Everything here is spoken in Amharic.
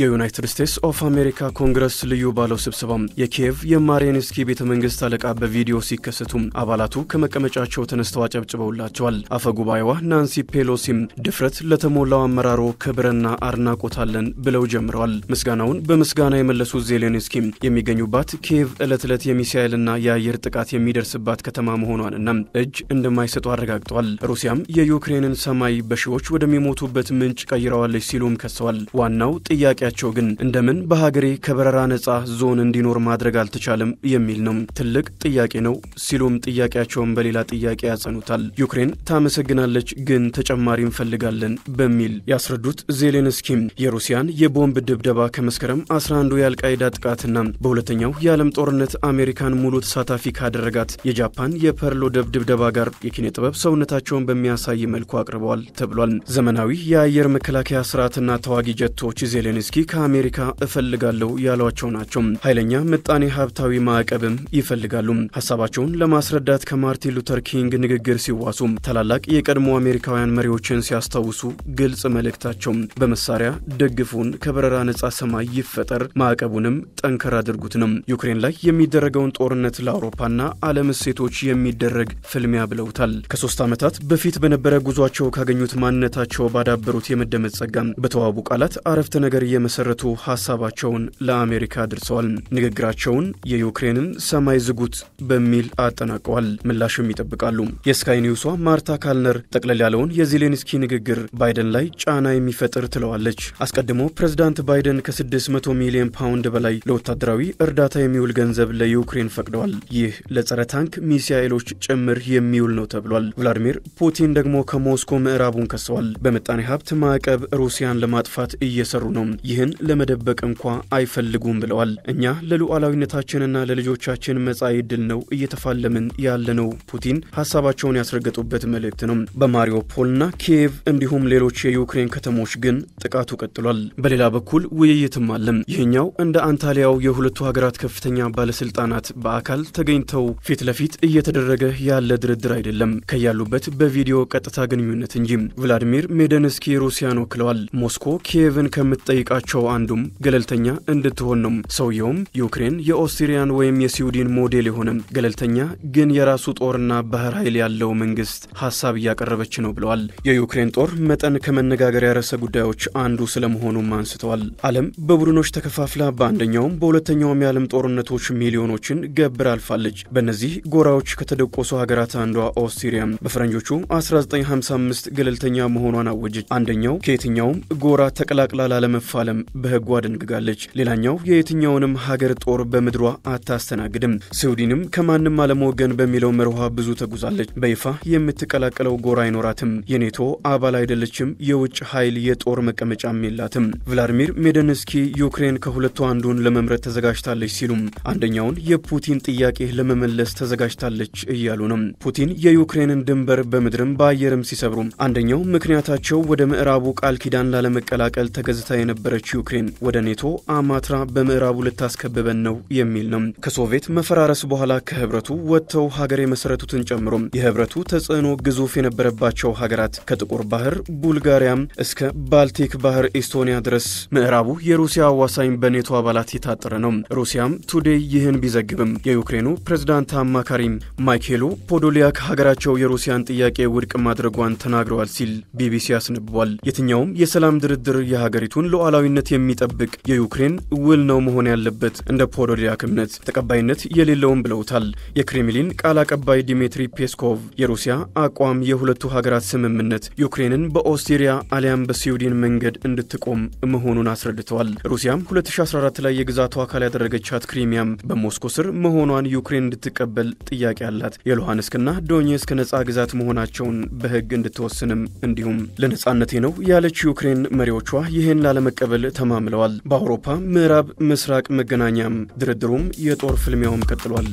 የዩናይትድ ስቴትስ ኦፍ አሜሪካ ኮንግረስ ልዩ ባለው ስብሰባ የኪየቭ የማሪንስኪ ቤተ መንግስት አለቃ በቪዲዮ ሲከሰቱ አባላቱ ከመቀመጫቸው ተነስተው አጨብጭበውላቸዋል። አፈ ጉባኤዋ ናንሲ ፔሎሲም ድፍረት ለተሞላው አመራሮ ክብርና አድናቆት አለን ብለው ጀምረዋል። ምስጋናውን በምስጋና የመለሱት ዜሌንስኪ የሚገኙባት ኪየቭ ዕለት ዕለት የሚሳኤልና የአየር ጥቃት የሚደርስባት ከተማ መሆኗንና እጅ እንደማይሰጡ አረጋግጠዋል። ሩሲያም የዩክሬንን ሰማይ በሺዎች ወደሚሞቱበት ምንጭ ቀይረዋለች ሲሉም ከሰዋል። ዋናው ጥያቄ ጥያቄያቸው ግን እንደምን በሀገሬ ከበረራ ነጻ ዞን እንዲኖር ማድረግ አልተቻለም የሚል ነው። ትልቅ ጥያቄ ነው ሲሉም ጥያቄያቸውን በሌላ ጥያቄ ያጸኑታል። ዩክሬን ታመሰግናለች፣ ግን ተጨማሪ እንፈልጋለን በሚል ያስረዱት ዜሌንስኪም የሩሲያን የቦምብ ድብደባ ከመስከረም 11ዱ የአልቃይዳ ጥቃትና በሁለተኛው የዓለም ጦርነት አሜሪካን ሙሉ ተሳታፊ ካደረጋት የጃፓን የፐርሎ ደብ ድብደባ ጋር የኪነ ጥበብ ሰውነታቸውን በሚያሳይ መልኩ አቅርበዋል ተብሏል። ዘመናዊ የአየር መከላከያ ስርዓትና ተዋጊ ጀቶች ዜሌንስኪ ቱርኪ ከአሜሪካ እፈልጋለሁ ያሏቸው ናቸው። ኃይለኛ ምጣኔ ሀብታዊ ማዕቀብም ይፈልጋሉ። ሀሳባቸውን ለማስረዳት ከማርቲን ሉተር ኪንግ ንግግር ሲዋሱ ታላላቅ የቀድሞ አሜሪካውያን መሪዎችን ሲያስታውሱ ግልጽ መልእክታቸው በመሳሪያ ደግፉን፣ ከበረራ ነጻ ሰማይ ይፈጠር፣ ማዕቀቡንም ጠንከር አድርጉት ነው። ዩክሬን ላይ የሚደረገውን ጦርነት ለአውሮፓና ዓለም እሴቶች የሚደረግ ፍልሚያ ብለውታል። ከሶስት ዓመታት በፊት በነበረ ጉዟቸው ካገኙት ማንነታቸው ባዳበሩት የመደመጥ ጸጋም በተዋቡ ቃላት አረፍተ ነገር የመሰረቱ ሀሳባቸውን ለአሜሪካ አድርሰዋል። ንግግራቸውን የዩክሬንን ሰማይ ዝጉት በሚል አጠናቀዋል። ምላሽም ይጠብቃሉ። የስካይ ኒውሷ ማርታ ካልነር ጠቅለል ያለውን የዜሌንስኪ ንግግር ባይደን ላይ ጫና የሚፈጥር ትለዋለች። አስቀድሞ ፕሬዝዳንት ባይደን ከ600 ሚሊዮን ፓውንድ በላይ ለወታደራዊ እርዳታ የሚውል ገንዘብ ለዩክሬን ፈቅደዋል። ይህ ለጸረ ታንክ ሚሳኤሎች ጭምር የሚውል ነው ተብሏል። ቭላዲሚር ፑቲን ደግሞ ከሞስኮ ምዕራቡን ከሰዋል። በምጣኔ ሀብት ማዕቀብ ሩሲያን ለማጥፋት እየሰሩ ነው። ይህን ለመደበቅ እንኳ አይፈልጉም ብለዋል። እኛ ለሉዓላዊነታችንና ለልጆቻችን መጻኢ ዕድል ነው እየተፋለምን ያለነው። ፑቲን ሀሳባቸውን ያስረገጡበት መልእክት ነው። በማሪዮፖልና ኪየቭ እንዲሁም ሌሎች የዩክሬን ከተሞች ግን ጥቃቱ ቀጥሏል። በሌላ በኩል ውይይትም አለም። ይህኛው እንደ አንታሊያው የሁለቱ ሀገራት ከፍተኛ ባለስልጣናት በአካል ተገኝተው ፊት ለፊት እየተደረገ ያለ ድርድር አይደለም፣ ከያሉበት በቪዲዮ ቀጥታ ግንኙነት እንጂ። ቭላዲሚር ሜደንስኪ ሩሲያን ወክለዋል። ሞስኮ ኪየቭን ከምትጠይቃ ከሚመክሯቸው አንዱም ገለልተኛ እንድትሆን ነው። ሰውየውም ዩክሬን የኦስትሪያን ወይም የስዊድን ሞዴል የሆነ ገለልተኛ ግን የራሱ ጦርና ባህር ኃይል ያለው መንግስት ሀሳብ እያቀረበች ነው ብለዋል። የዩክሬን ጦር መጠን ከመነጋገሪያ ርዕሰ ጉዳዮች አንዱ ስለመሆኑም አንስተዋል። ዓለም በቡድኖች ተከፋፍላ በአንደኛውም በሁለተኛውም የዓለም ጦርነቶች ሚሊዮኖችን ገብር አልፋለች። በእነዚህ ጎራዎች ከተደቆሱ ሀገራት አንዷ ኦስትሪያም በፈረንጆቹ 1955 ገለልተኛ መሆኗን አወጀች። አንደኛው ከየትኛውም ጎራ ተቀላቅላ ላለመፋለ ዓለም በሕጉ አደንግጋለች። ሌላኛው የየትኛውንም ሀገር ጦር በምድሯ አታስተናግድም። ስዊድንም ከማንም አለመወገን በሚለው መርሃ ብዙ ተጉዛለች። በይፋ የምትቀላቀለው ጎራ አይኖራትም። የኔቶ አባል አይደለችም። የውጭ ኃይል የጦር መቀመጫም የላትም። ቭላድሚር ሜደንስኪ ዩክሬን ከሁለቱ አንዱን ለመምረጥ ተዘጋጅታለች ሲሉም አንደኛውን የፑቲን ጥያቄ ለመመለስ ተዘጋጅታለች እያሉ ነው። ፑቲን የዩክሬንን ድንበር በምድርም በአየርም ሲሰብሩ አንደኛው ምክንያታቸው ወደ ምዕራቡ ቃል ኪዳን ላለመቀላቀል ተገዝታ የነበረ የነበረች ዩክሬን ወደ ኔቶ አማትራ በምዕራቡ ልታስከብበን ነው የሚል ነው። ከሶቪየት መፈራረስ በኋላ ከህብረቱ ወጥተው ሀገር የመሰረቱትን ጨምሮ የህብረቱ ተጽዕኖ ግዙፍ የነበረባቸው ሀገራት ከጥቁር ባህር ቡልጋሪያም እስከ ባልቲክ ባህር ኤስቶኒያ ድረስ ምዕራቡ የሩሲያ አዋሳኝ በኔቶ አባላት የታጠረ ነው። ሩሲያም ቱዴይ ይህን ቢዘግብም የዩክሬኑ ፕሬዝዳንት አማካሪ ማይኬሉ ፖዶሊያክ ሀገራቸው የሩሲያን ጥያቄ ውድቅ ማድረጓን ተናግረዋል ሲል ቢቢሲ አስነብቧል። የትኛውም የሰላም ድርድር የሀገሪቱን ሉዓላዊ ተቀባይነት የሚጠብቅ የዩክሬን ውል ነው መሆን ያለበት እንደ ፖዶሊያክ እምነት ተቀባይነት የሌለውም ብለውታል። የክሬምሊን ቃል አቀባይ ዲሚትሪ ፔስኮቭ የሩሲያ አቋም የሁለቱ ሀገራት ስምምነት ዩክሬንን በኦስትሪያ አሊያም በስዊድን መንገድ እንድትቆም መሆኑን አስረድተዋል። ሩሲያም 2014 ላይ የግዛቱ አካል ያደረገቻት ክሪሚያም በሞስኮ ስር መሆኗን ዩክሬን እንድትቀበል ጥያቄ አላት። የሉሃንስክና ዶኔስክ ነጻ ግዛት መሆናቸውን በህግ እንድትወስንም እንዲሁም ለነጻነቴ ነው ያለች ዩክሬን መሪዎቿ ይህን ላለመቀበል ለመቀበል ተማምለዋል። በአውሮፓ ምዕራብ ምስራቅ መገናኛም ድርድሩም የጦር ፍልሚያውም ቀጥሏል።